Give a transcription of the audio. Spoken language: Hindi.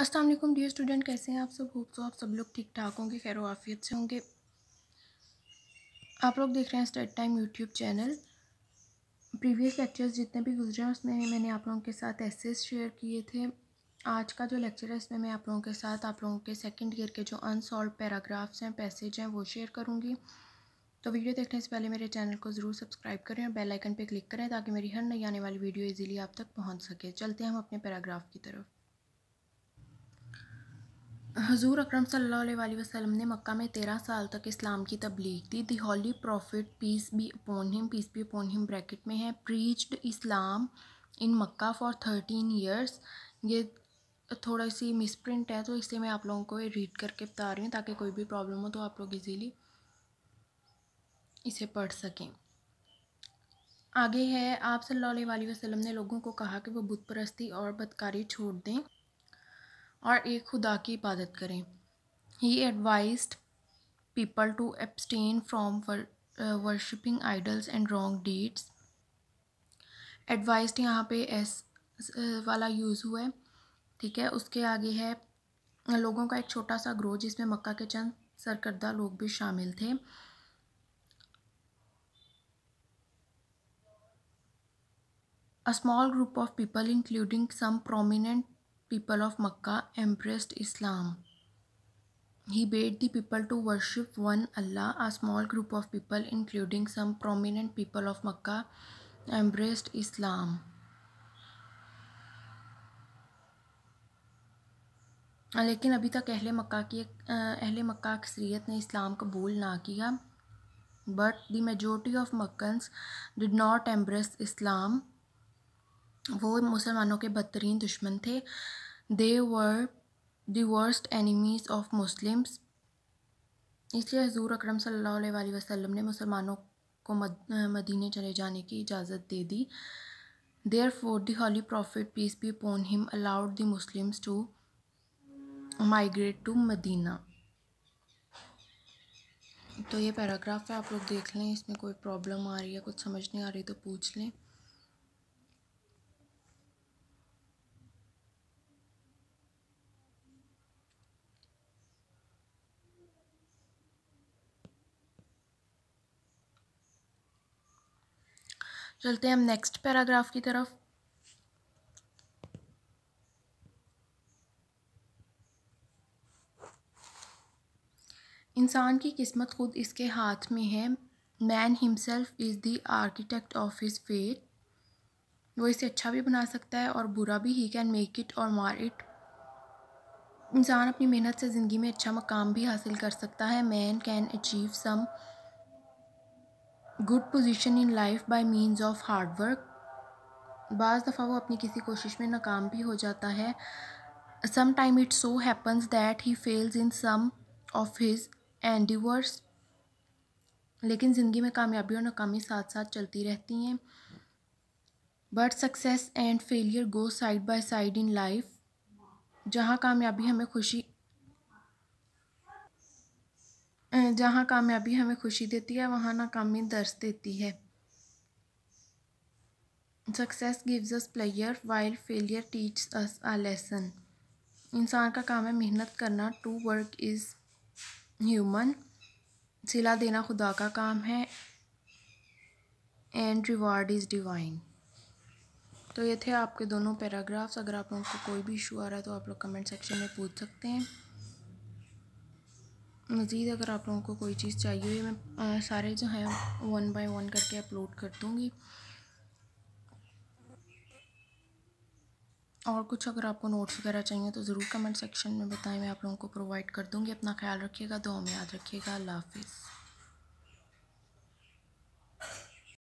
अस्सलाम वालेकुम डियर स्टूडेंट कैसे हैं आप सब होप सो आप सब लोग ठीक ठाक होंगे खैर वाफियत से होंगे आप लोग देख रहे हैं study time YouTube channel previous lectures जितने भी गुजरे हैं उसमें मैंने आप लोगों के साथ एसेस शेयर किए थे आज का जो लेक्चर है इसमें मैं आप लोगों के साथ आप लोगों के सेकेंड ईयर के जो अनसॉल्व पैराग्राफ्स हैं पैसेज हैं वो शेयर करूँगी तो वीडियो देखने से पहले मेरे चैनल को ज़रूर सब्सक्राइब करें और बेल आइकन पर क्लिक करें ताकि मेरी हर नई आने वाली वीडियो ईजिली आप तक पहुँच सके चलते हैं हम अपने पैराग्राफ की तरफ हजूर अकरम सल्लल्लाहु वसलम ने मक्का में तेरह साल तक इस्लाम की तबलीग the the holy prophet peace be upon him peace be upon him bracket में है preached Islam in Mecca for thirteen years ये थोड़ा सी मिसप्रिंट है तो इसलिए मैं आप लोगों को ये रीड करके बता रही हूँ ताकि कोई भी प्रॉब्लम हो तो आप लोग इजीली इसे पढ़ सकें आगे है आप सल्लल्लाहु अलैहि वसल्लम ने लोगों को कहा कि वो बुत परस्ती और बदकारी छोड़ दें और एक खुदा की इबादत करें he advised people to abstain from worshipping idols and wrong deeds advised यहाँ पे एस वाला यूज़ हुआ है ठीक है उसके आगे है लोगों का एक छोटा सा ग्रोह जिसमें मक्का के चंद सरकर्दा लोग भी शामिल थे a small group of people including some prominent people of Mecca embraced Islam he bade the people to worship one Allah a small group of people including some prominent people of Mecca embraced Islam लेकिन अभी तक अहले मक्का की अहले मक्का अक्सरीत ने इस्लाम कबूल ना किया but the majority of Meccans did not embrace Islam वो मुसलमानों के बदतरीन दुश्मन थे they were the worst enemies of Muslims इसलिए हजूर अक्रम सल वसम ने मुसलमानों को मद, मदीने चले जाने की इजाज़त दे दी therefore the holy prophet peace be upon him allowed the Muslims to migrate to Medina तो ये पैराग्राफ है आप लोग देख लें इसमें कोई प्रॉब्लम आ रही है कुछ समझ नहीं आ रही तो पूछ लें चलते हैं हम नेक्स्ट पैराग्राफ की तरफ इंसान की किस्मत खुद इसके हाथ में है man himself is the architect of his fate वो इसे अच्छा भी बना सकता है और बुरा भी ही कैन मेक इट और मार इट इंसान अपनी मेहनत से ज़िंदगी में अच्छा मकाम भी हासिल कर सकता है man can achieve some good position in life by means of hard work बज़ दफ़ा वो अपनी किसी कोशिश में नाकाम भी हो जाता है some time it so happens that he fails in some of his endeavours लेकिन ज़िंदगी में कामयाबी और नाकामी साथ साथ चलती रहती हैं but success and failure go side by side in life जहाँ कामयाबी हमें खुशी जहाँ कामयाबी हमें खुशी देती है वहाँ नाकामी दर्ज देती है success gives us pleasure while failure teach us a lesson इंसान का काम है मेहनत करना टू वर्क इज़ ह्यूमन सिला देना खुदा का काम है एंड रिवार्ड इज़ डिवाइन तो ये थे आपके दोनों पैराग्राफ्स अगर आप लोगों को कोई भी इशू आ रहा है तो आप लोग कमेंट सेक्शन में पूछ सकते हैं मज़ीद अगर आप लोगों को कोई चीज़ चाहिए हुई मैं आ, सारे जो हैं वन बाय वन करके अपलोड कर दूँगी और कुछ अगर आपको नोट्स वगैरह चाहिए तो ज़रूर कमेंट सेक्शन में बताएं मैं आप लोगों को प्रोवाइड कर दूँगी अपना ख्याल रखिएगा दो में याद रखिएगा अल्लाह हाफिज़